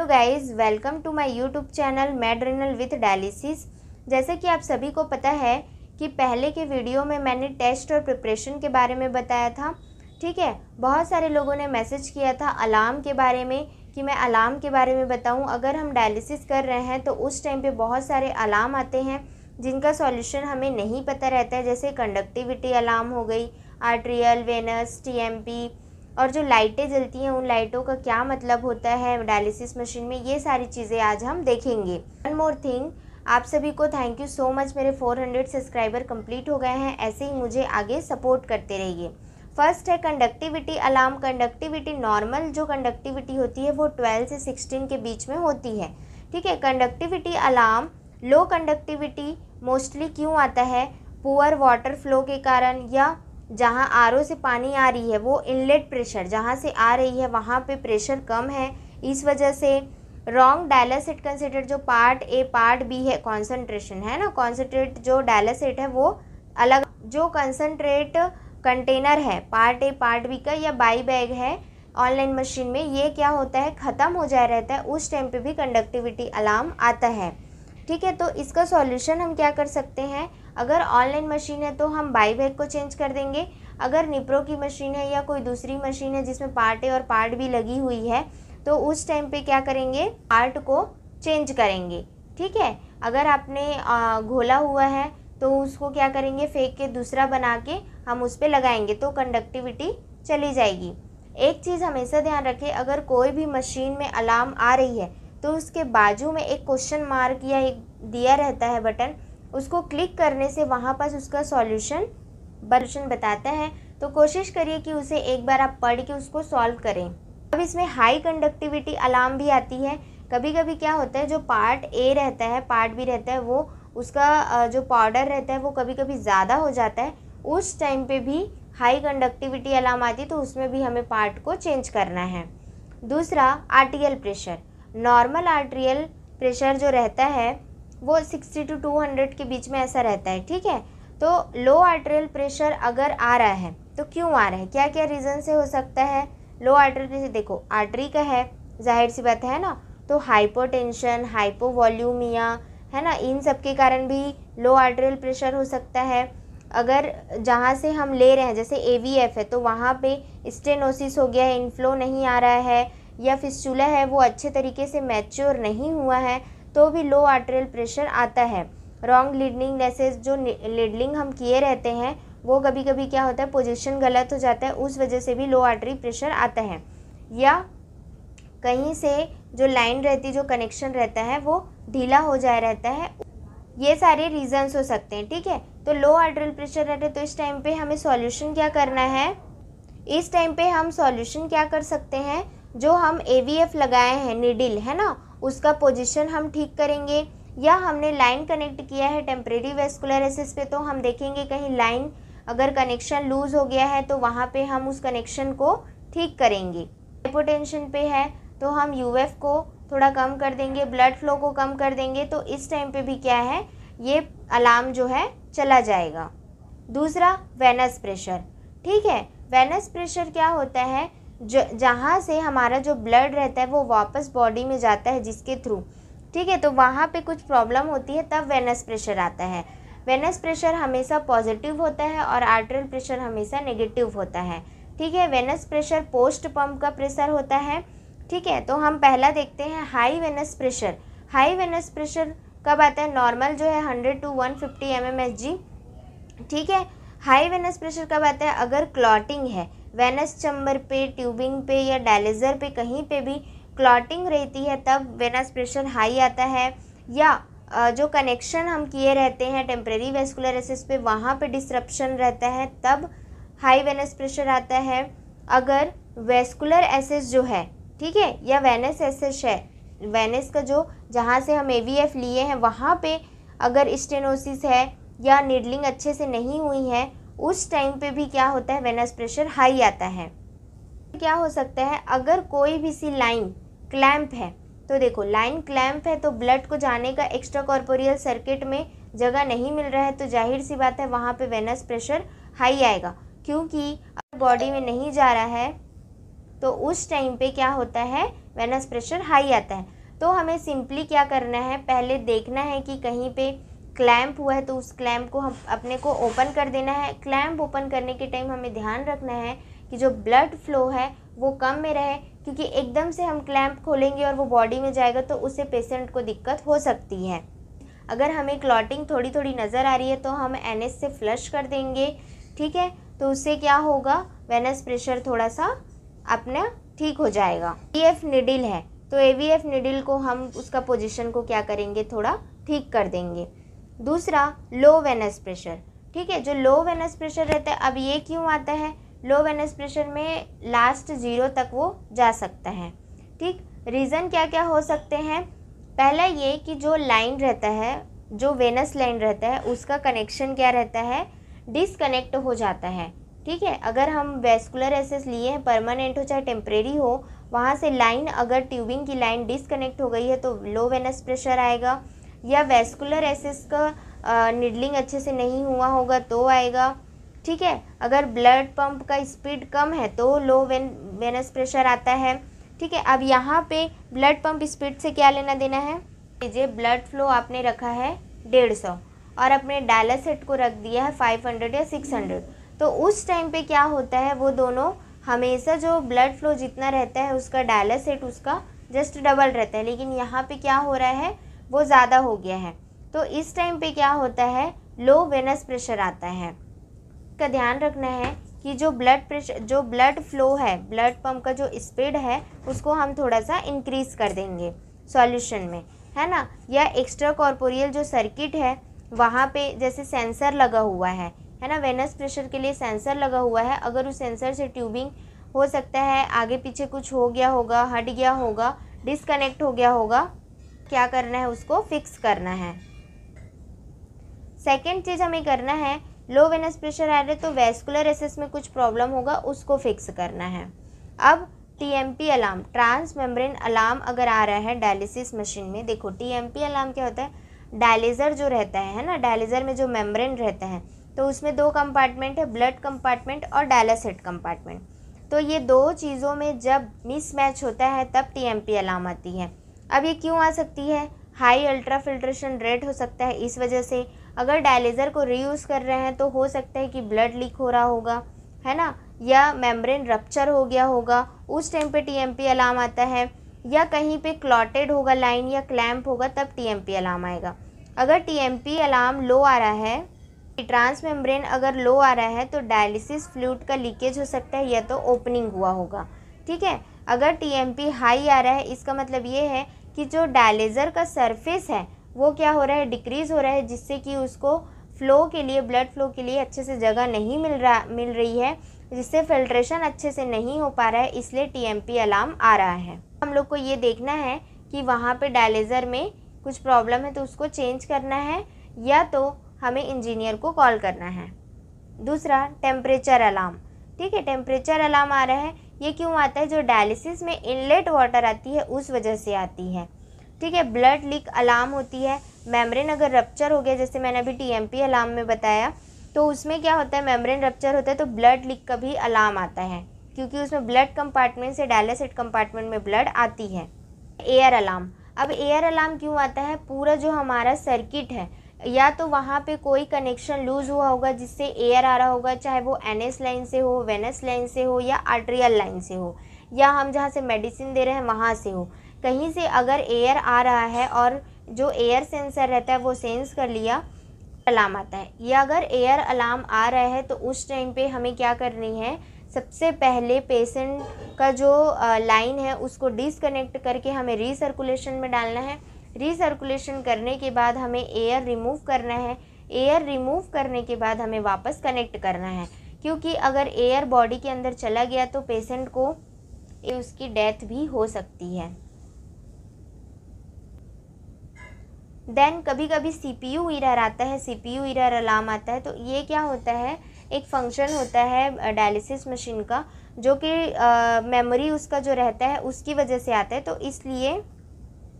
hello guys welcome to my YouTube channel मेड्रेनल with dialysis जैसे कि आप सभी को पता है कि पहले के वीडियो में मैंने टेस्ट और प्रिपरेशन के बारे में बताया था ठीक है बहुत सारे लोगों ने मैसेज किया था अलार्म के बारे में कि मैं अलार्म के बारे में बताऊं अगर हम डायलिसिस कर रहे हैं तो उस टाइम पे बहुत सारे अलार्म आते हैं जिनका सॉल्यूशन हमें नहीं पता रहता है जैसे कंडक्टिविटी अलार्म हो गई आर्ट्रियल वेनस पी और जो लाइटें जलती हैं उन लाइटों का क्या मतलब होता है डायलिसिस मशीन में ये सारी चीज़ें आज हम देखेंगे वन मोर थिंग आप सभी को थैंक यू सो मच मेरे 400 सब्सक्राइबर कंप्लीट हो गए हैं ऐसे ही मुझे आगे सपोर्ट करते रहिए फर्स्ट है कंडक्टिविटी अलार्म कंडक्टिविटी नॉर्मल जो कंडक्टिविटी होती है वो 12 से 16 के बीच में होती है ठीक है conductivity alarm low conductivity mostly क्यों आता है पुअर वाटर फ्लो के कारण या जहाँ आर से पानी आ रही है वो इनलेट प्रेशर जहाँ से आ रही है वहाँ पे प्रेशर कम है इस वजह से रॉन्ग डायलासेट कंसिडर जो पार्ट ए पार्ट बी है कॉन्सेंट्रेशन है ना कॉन्सेंट्रेट जो डायलासेट है वो अलग जो कंसनट्रेट कंटेनर है पार्ट ए पार्ट बी का या बाई बैग है ऑनलाइन मशीन में ये क्या होता है ख़त्म हो जाए रहता है उस टाइम पे भी कंडक्टिविटी अलार्म आता है ठीक है तो इसका सॉल्यूशन हम क्या कर सकते हैं अगर ऑनलाइन मशीन है तो हम बाई बैग को चेंज कर देंगे अगर निप्रो की मशीन है या कोई दूसरी मशीन है जिसमें पार्टे और पार्ट भी लगी हुई है तो उस टाइम पे क्या करेंगे पार्ट को चेंज करेंगे ठीक है अगर आपने घोला हुआ है तो उसको क्या करेंगे फेंक के दूसरा बना के हम उस पर लगाएंगे तो कंडक्टिविटी चली जाएगी एक चीज़ हमेशा ध्यान रखें अगर कोई भी मशीन में अलार्म आ रही है तो उसके बाजू में एक क्वेश्चन मार्क या एक दिया रहता है बटन उसको क्लिक करने से वहाँ पर उसका सॉल्यूशन बर्शन बताता है तो कोशिश करिए कि उसे एक बार आप पढ़ के उसको सॉल्व करें अब इसमें हाई कंडक्टिविटी अलार्म भी आती है कभी कभी क्या होता है जो पार्ट ए रहता है पार्ट बी रहता है वो उसका जो पाउडर रहता है वो कभी कभी ज़्यादा हो जाता है उस टाइम पे भी हाई कंडक्टिविटी अलार्म आती है तो उसमें भी हमें पार्ट को चेंज करना है दूसरा arterial pressure normal arterial pressure जो रहता है वो सिक्सटी टू टू हंड्रेड के बीच में ऐसा रहता है ठीक है तो लो आर्टरियल प्रेशर अगर आ रहा है तो क्यों आ रहा है क्या क्या रीज़न से हो सकता है लो आर्टरियल प्रेशर देखो आर्टरी का है जाहिर सी बात है ना तो हाइपोटेंशन हाइपोवॉल्यूमिया है ना इन सब के कारण भी लो आर्टरियल प्रेशर हो सकता है अगर जहाँ से हम ले रहे हैं जैसे ए वी एफ है तो वहाँ पे स्टेनोसिस हो गया है इनफ्लो नहीं आ रहा है या फिस्चूला है वो अच्छे तरीके से मैच्योर नहीं हुआ है तो भी लो आर्टरियल प्रेशर आता है रॉन्ग लीडनिंग लेसेस जो लीडलिंग हम किए रहते हैं वो कभी कभी क्या होता है पोजीशन गलत हो जाता है उस वजह से भी लो आर्टरी प्रेशर आता है या कहीं से जो लाइन रहती जो कनेक्शन रहता है वो ढीला हो जाए रहता है ये सारे रीजंस हो सकते हैं ठीक है तो लो आर्टरल प्रेशर रहता है तो इस टाइम पे हमें सॉल्यूशन क्या करना है इस टाइम पे हम सॉल्यूशन क्या कर सकते हैं जो हम ए लगाए हैं निडिल है ना उसका पोजिशन हम ठीक करेंगे या हमने लाइन कनेक्ट किया है टेम्परेरी वेस्कुलर एसिस पे तो हम देखेंगे कहीं लाइन अगर कनेक्शन लूज़ हो गया है तो वहाँ पे हम उस कनेक्शन को ठीक करेंगे हाइपोटेंशन पे है तो हम यूएफ को थोड़ा कम कर देंगे ब्लड फ्लो को कम कर देंगे तो इस टाइम पे भी क्या है ये अलार्म जो है चला जाएगा दूसरा वेनस प्रेशर ठीक है वेनस प्रेशर क्या होता है जहाँ से हमारा जो ब्लड रहता है वो वापस बॉडी में जाता है जिसके थ्रू ठीक है तो वहाँ पे कुछ प्रॉब्लम होती है तब वेनस प्रेशर आता है वेनस प्रेशर हमेशा पॉजिटिव होता है और आर्टरल प्रेशर हमेशा नेगेटिव होता है ठीक है वेनस प्रेशर पोस्ट पम्प का प्रेशर होता है ठीक है तो हम पहला देखते हैं high venous pressure high venous pressure कब आता है नॉर्मल जो है hundred to one fifty M M S G ठीक है हाई वेनस प्रेशर कब आता है अगर क्लॉटिंग है वेनस चम्बर पे ट्यूबिंग पे या डायलिजर पे कहीं पे भी क्लॉटिंग रहती है तब वेनस प्रेशर हाई आता है या जो कनेक्शन हम किए रहते हैं टेम्प्रेरी वेस्कुलर एसिस पे वहाँ पे डिसरप्शन रहता है तब हाई वेनस प्रेशर आता है अगर वेस्कुलर एसिस जो है ठीक है या वेनस एसिस है वेनस का जो जहाँ से हम ए लिए हैं वहाँ पे अगर स्टेनोसिस है या निडलिंग अच्छे से नहीं हुई है उस टाइम पे भी क्या होता है वेनस प्रेशर हाई आता है क्या हो सकता है अगर कोई भी सी लाइन क्लैम्प है तो देखो लाइन क्लैम्प है तो ब्लड को जाने का एक्स्ट्रा कॉर्पोरियल सर्किट में जगह नहीं मिल रहा है तो जाहिर सी बात है वहाँ पे वेनस प्रेशर हाई आएगा क्योंकि अगर बॉडी में नहीं जा रहा है तो उस टाइम पे क्या होता है वेनस प्रेशर हाई आता है तो हमें सिंपली क्या करना है पहले देखना है कि कहीं पे क्लैम्प हुआ है तो उस क्लैम्प को हम अपने को ओपन कर देना है क्लैम्प ओपन करने के टाइम हमें ध्यान रखना है कि जो ब्लड फ्लो है वो कम में रहे क्योंकि एकदम से हम क्लैम्प खोलेंगे और वो बॉडी में जाएगा तो उससे पेशेंट को दिक्कत हो सकती है अगर हमें क्लॉटिंग थोड़ी थोड़ी नज़र आ रही है तो हम एन से फ्लश कर देंगे ठीक है तो उससे क्या होगा वेनस प्रेशर थोड़ा सा अपना ठीक हो जाएगा ई एफ निडिल है तो ए वी एफ निडिल को हम उसका पोजिशन को क्या करेंगे थोड़ा ठीक कर देंगे दूसरा लो वेनस प्रेशर ठीक है जो लो वेनस प्रेशर रहता है अब ये क्यों आता है लो वेनस प्रेशर में लास्ट ज़ीरो तक वो जा सकता है ठीक रीज़न क्या क्या हो सकते हैं पहला ये कि जो लाइन रहता है जो वेनस लाइन रहता है उसका कनेक्शन क्या रहता है डिसकनेक्ट हो जाता है ठीक है अगर हम वेस्कुलर एसेस लिए हैं परमानेंट हो चाहे टेम्प्रेरी हो वहाँ से लाइन अगर ट्यूबिंग की लाइन डिसकनेक्ट हो गई है तो लो वेनस प्रेशर आएगा या वेस्कुलर एसेस का निडलिंग अच्छे से नहीं हुआ होगा तो आएगा ठीक है अगर ब्लड पंप का स्पीड कम है तो लो वेन वेनस प्रेशर आता है ठीक है अब यहाँ पे ब्लड पंप स्पीड से क्या लेना देना है जे ब्लड फ्लो आपने रखा है डेढ़ सौ और अपने डायलस सेट को रख दिया है फाइव हंड्रेड या सिक्स हंड्रेड तो उस टाइम पे क्या होता है वो दोनों हमेशा जो ब्लड फ्लो जितना रहता है उसका डायलस सेट उसका जस्ट डबल रहता है लेकिन यहाँ पर क्या हो रहा है वो ज़्यादा हो गया है तो इस टाइम पे क्या होता है लो वेनस प्रेशर आता है का ध्यान रखना है कि जो ब्लड प्रेशर जो ब्लड फ्लो है ब्लड पंप का जो स्पीड है उसको हम थोड़ा सा इंक्रीज़ कर देंगे सॉल्यूशन में है ना या एक्स्ट्रा कॉर्पोरियल जो सर्किट है वहाँ पे जैसे सेंसर लगा हुआ है है ना वेनस प्रेशर के लिए सेंसर लगा हुआ है अगर उस सेंसर से ट्यूबिंग हो सकता है आगे पीछे कुछ हो गया होगा हट गया होगा डिसकनेक्ट हो गया होगा क्या करना है उसको फिक्स करना है सेकेंड चीज़ हमें करना है लो वेनस प्रेशर आ रहे तो वेस्कुलर एसेस में कुछ प्रॉब्लम होगा उसको फिक्स करना है अब TMP alarm transmembrane alarm अगर आ रहा है डायलिसिस मशीन में देखो टीएमपी अलार्म क्या होता है डायलिजर जो रहता है है ना डायलिजर में जो मेम्ब्रेन रहता है तो उसमें दो कंपार्टमेंट है ब्लड कंपार्टमेंट और डायलासेट कंपार्टमेंट तो ये दो चीज़ों में जब मिसमैच होता है तब पी अलार्म आती है अब ये क्यों आ सकती है हाई अल्ट्रा फिल्ट्रेशन रेट हो सकता है इस वजह से अगर डायलिजर को रीयूज़ कर रहे हैं तो हो सकता है कि ब्लड लीक हो रहा होगा है ना या मेम्ब्रेन रप्चर हो गया होगा उस टाइम पे टीएमपी अलार्म आता है या कहीं पे क्लॉटेड होगा लाइन या क्लैम्प होगा तब टीएमपी अलार्म आएगा अगर टीएमपी अलार्म लो आ रहा है ट्रांस मेम्ब्रेन अगर लो आ रहा है तो डायलिसिस फ्लूड का लीकेज हो सकता है या तो ओपनिंग हुआ होगा ठीक है अगर टी हाई आ रहा है इसका मतलब ये है कि जो डायलेज़र का सरफेस है वो क्या हो रहा है डिक्रीज़ हो रहा है जिससे कि उसको फ्लो के लिए ब्लड फ्लो के लिए अच्छे से जगह नहीं मिल रहा मिल रही है जिससे फिल्ट्रेशन अच्छे से नहीं हो पा रहा है इसलिए टीएमपी अलार्म आ रहा है हम लोग को ये देखना है कि वहाँ पे डायलेज़र में कुछ प्रॉब्लम है तो उसको चेंज करना है या तो हमें इंजीनियर को कॉल करना है दूसरा टेम्परेचर अलार्म ठीक है टेम्परेचर अलार्म आ रहा है ये क्यों आता है जो डायलिसिस में इनलेट वाटर आती है उस वजह से आती है ठीक है ब्लड लीक अलार्म होती है मेम्ब्रेन अगर रप्चर हो गया जैसे मैंने अभी टीएमपी अलार्म में बताया तो उसमें क्या होता है मेम्ब्रेन रप्चर होता है तो ब्लड लीक का भी अलार्म आता है क्योंकि उसमें ब्लड कंपार्टमेंट से डायलिसिट कंपार्टमेंट में ब्लड आती है एयर अलार्म अब एयर अलार्म क्यों आता है पूरा जो हमारा सर्किट है या तो वहाँ पे कोई कनेक्शन लूज़ हुआ होगा जिससे एयर आ रहा होगा चाहे वो एन लाइन से हो वेनस लाइन से हो या आर्ट्रियल लाइन से हो या हम जहाँ से मेडिसिन दे रहे हैं वहाँ से हो कहीं से अगर एयर आ रहा है और जो एयर सेंसर रहता है वो सेंस कर लिया अलार्म आता है या अगर एयर अलार्म आ रहा है तो उस टाइम पे हमें क्या करनी है सबसे पहले पेशेंट का जो लाइन है उसको डिसकनेक्ट करके हमें रीसर्कुलेशन में डालना है रीसर्कुलेशन करने के बाद हमें एयर रिमूव करना है एयर रिमूव करने के बाद हमें वापस कनेक्ट करना है क्योंकि अगर एयर बॉडी के अंदर चला गया तो पेशेंट को उसकी डेथ भी हो सकती है देन कभी कभी सी पी यू इरर आता है C P U error alarm आता है तो ये क्या होता है एक फंक्शन होता है डायलिसिस मशीन का जो कि मेमोरी उसका जो रहता है उसकी वजह से आता है तो इसलिए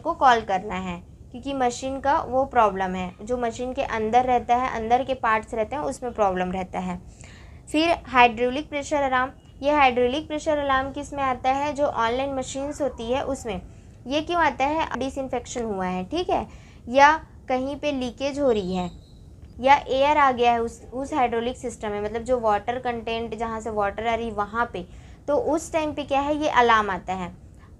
को कॉल करना है क्योंकि मशीन का वो प्रॉब्लम है जो मशीन के अंदर रहता है अंदर के पार्ट्स रहते हैं उसमें प्रॉब्लम रहता है फिर हाइड्रोलिक प्रेशर अलार्म ये हाइड्रोलिक प्रेशर अलार्म किस में आता है जो ऑनलाइन मशीन्स होती है उसमें ये क्यों आता है डिसइनफेक्शन हुआ है ठीक है या कहीं पे लीकेज हो रही है या एयर आ गया है उस उस हाइड्रोलिक सिस्टम में मतलब जो वाटर कंटेंट जहाँ से वाटर आ रही वहाँ पर तो उस टाइम पे क्या है ये अलार्म आता है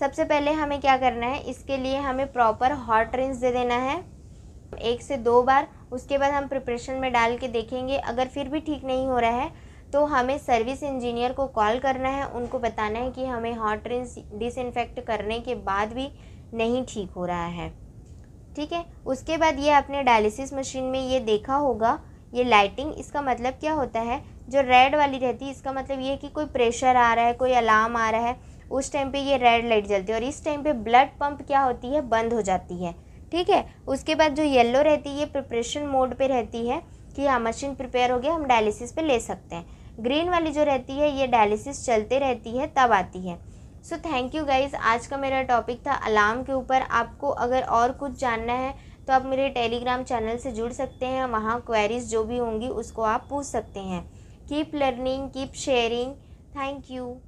सबसे पहले हमें क्या करना है इसके लिए हमें प्रॉपर हॉट रिंस दे देना है एक से दो बार उसके बाद हम प्रिपरेशन में डाल के देखेंगे अगर फिर भी ठीक नहीं हो रहा है तो हमें सर्विस इंजीनियर को कॉल करना है उनको बताना है कि हमें हॉट रिंस डिसइनफेक्ट करने के बाद भी नहीं ठीक हो रहा है ठीक है उसके बाद ये आपने डायलिसिस मशीन में ये देखा होगा ये लाइटिंग इसका मतलब क्या होता है जो रेड वाली रहती है इसका मतलब ये है कि कोई प्रेशर आ रहा है कोई अलार्म आ रहा है उस टाइम पे ये रेड लाइट जलती है और इस टाइम पे ब्लड पंप क्या होती है बंद हो जाती है ठीक है उसके बाद जो येलो रहती है ये प्रिपरेशन मोड पे रहती है कि हाँ मशीन प्रिपेयर हो गया हम डायलिसिस पे ले सकते हैं ग्रीन वाली जो रहती है ये डायलिसिस चलते रहती है तब आती है सो थैंक यू गाइज आज का मेरा टॉपिक था अलार्म के ऊपर आपको अगर और कुछ जानना है तो आप मेरे टेलीग्राम चैनल से जुड़ सकते हैं वहाँ क्वेरीज जो भी होंगी उसको आप पूछ सकते हैं keep learning keep sharing thank you